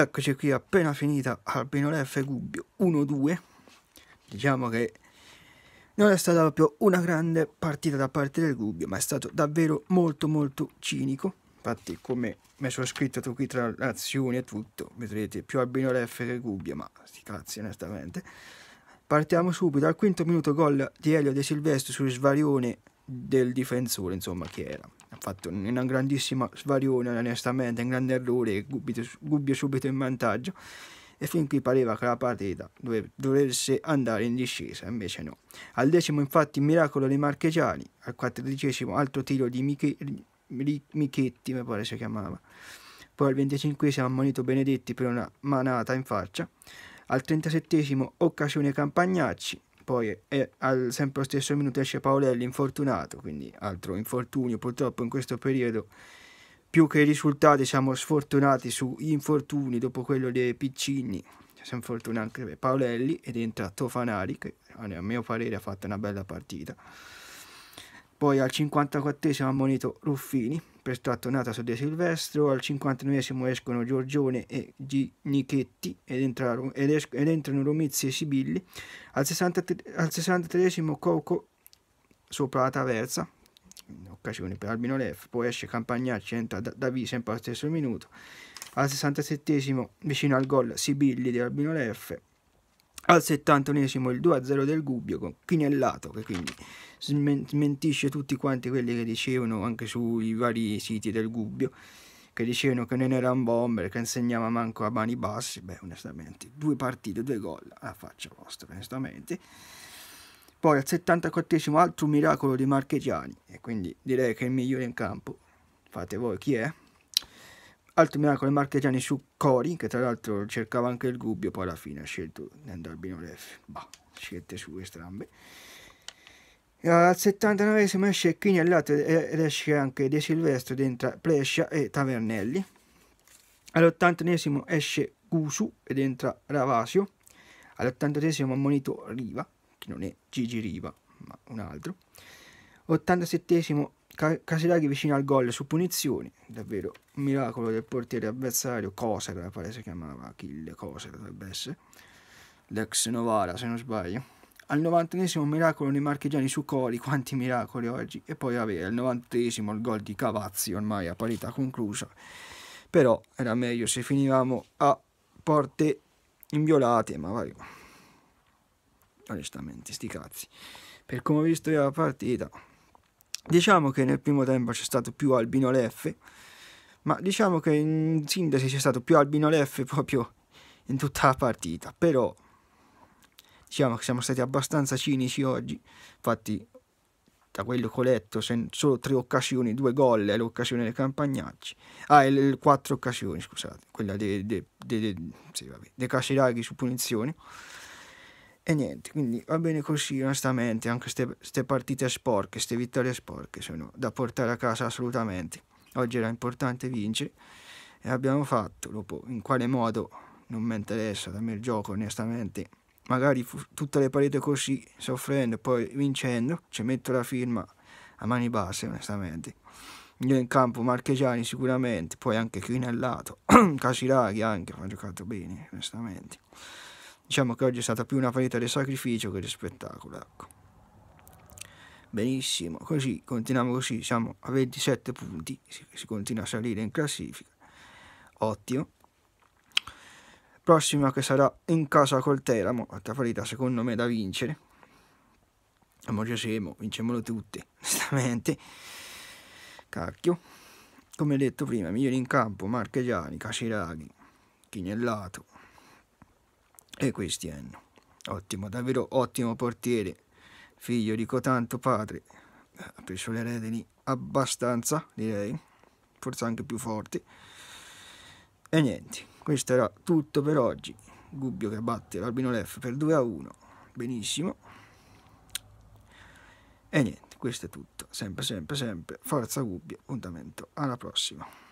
Eccoci qui appena finita Albino F Gubbio 1-2. Diciamo che non è stata proprio una grande partita da parte del Gubbio, ma è stato davvero molto molto cinico. Infatti come mi sono scritto qui tra azioni e tutto, vedrete più Albino F che Gubbio, ma sti cazzi onestamente. Partiamo subito al quinto minuto gol di Elio De Silvestro sul Svarione del difensore, insomma, che era. Ha fatto una grandissima svarione, onestamente, un grande errore, Gubbio, Gubbio subito in vantaggio. E fin qui pareva che la partita dove, dovesse andare in discesa, invece no. Al decimo, infatti, miracolo dei marchegiani, al quattordicesimo, altro tiro di Miche, Michetti, mi pare si chiamava. Poi al venticinquesimo, ammonito Benedetti per una manata in faccia. Al trentasettesimo, occasione Campagnacci, poi è al sempre stesso minuto esce Paolelli infortunato, quindi altro infortunio purtroppo in questo periodo. Più che i risultati siamo sfortunati su infortuni dopo quello dei Piccini. Siamo fortunati anche per Paolelli ed entra Tofanari che a mio parere ha fatto una bella partita. Poi al 54 esimo ammonito Ruffini per strattonata su De Silvestro, al 59 escono Giorgione e Ginichetti ed, entrano, ed, es- ed entrano Romizzi e Sibilli, al, 63, al 63 Coco sopra la traversa, occasione per Albino Lef, poi esce Campagnacci, entra Davi sempre allo stesso minuto, al 67 esimo vicino al gol Sibilli di Albino Lef, al 71 esimo il 2-0 del Gubbio con Chinellato che quindi smentisce tutti quanti quelli che dicevano anche sui vari siti del Gubbio che dicevano che non era un bomber, che insegnava manco a mani bassi, beh onestamente, due partite, due gol, alla faccia vostra onestamente. Poi al 74 altro miracolo di Marchegiani, e quindi direi che il migliore in campo, fate voi chi è. Altro miracolo di Marchegiani su Cori, che tra l'altro cercava anche il Gubbio, poi alla fine ha scelto Nendalbino Ref, bah, scelte sue strambe. Al 79esimo esce Chini all'altro ed eh, esce anche De Silvestro dentro Plescia e Tavernelli. all81 esce Gusu ed entra Ravasio. All'83esimo ammonito Riva, che non è Gigi Riva, ma un altro. 87esimo Casilaghi vicino al gol su punizioni, davvero un miracolo del portiere avversario, Cosa, che eh, pare si chiamava Achille Cosa dovrebbe essere, l'ex Novara se non sbaglio al 90 miracolo nei marchigiani su Coli, quanti miracoli oggi, e poi vabbè, al 90 il gol di Cavazzi ormai a parità conclusa, però era meglio se finivamo a porte inviolate, ma vai, onestamente, sti cazzi, per come ho visto io la partita, diciamo che nel primo tempo c'è stato più Albino Leffe, ma diciamo che in sintesi c'è stato più Albino Leffe proprio in tutta la partita, però diciamo che siamo stati abbastanza cinici oggi, infatti da quello che ho letto solo tre occasioni, due gol e l'occasione del Campagnacci, ah e le, quattro occasioni scusate, quella dei de, de, sì, Casiraghi su punizioni e niente, quindi va bene così onestamente, anche queste partite sporche, queste vittorie sporche sono da portare a casa assolutamente, oggi era importante vincere e abbiamo fatto, dopo in quale modo non mi interessa, da me il gioco onestamente magari tutte le parete così, soffrendo e poi vincendo, ci metto la firma a mani basse, onestamente. Io in campo Marchegiani sicuramente, poi anche Crinallato, Casiraghi anche, ha giocato bene, onestamente. Diciamo che oggi è stata più una partita di sacrificio che di spettacolo, ecco. Benissimo, così, continuiamo così, siamo a 27 punti, si, si continua a salire in classifica. Ottimo prossima che sarà in casa col Teramo, altra partita secondo me da vincere. Ma ci siamo, vincemolo tutti, onestamente. Cacchio. Come detto prima, migliori in campo, Marchegiani, Casiraghi, Chignellato e Cristiano. Ottimo, davvero ottimo portiere, figlio di cotanto padre. Ha preso le redini abbastanza, direi, forse anche più forti. E niente. Questo era tutto per oggi. Gubbio che batte l'Albino Leff per 2 a 1. Benissimo. E niente, questo è tutto. Sempre, sempre, sempre. Forza Gubbio. Appuntamento. Alla prossima.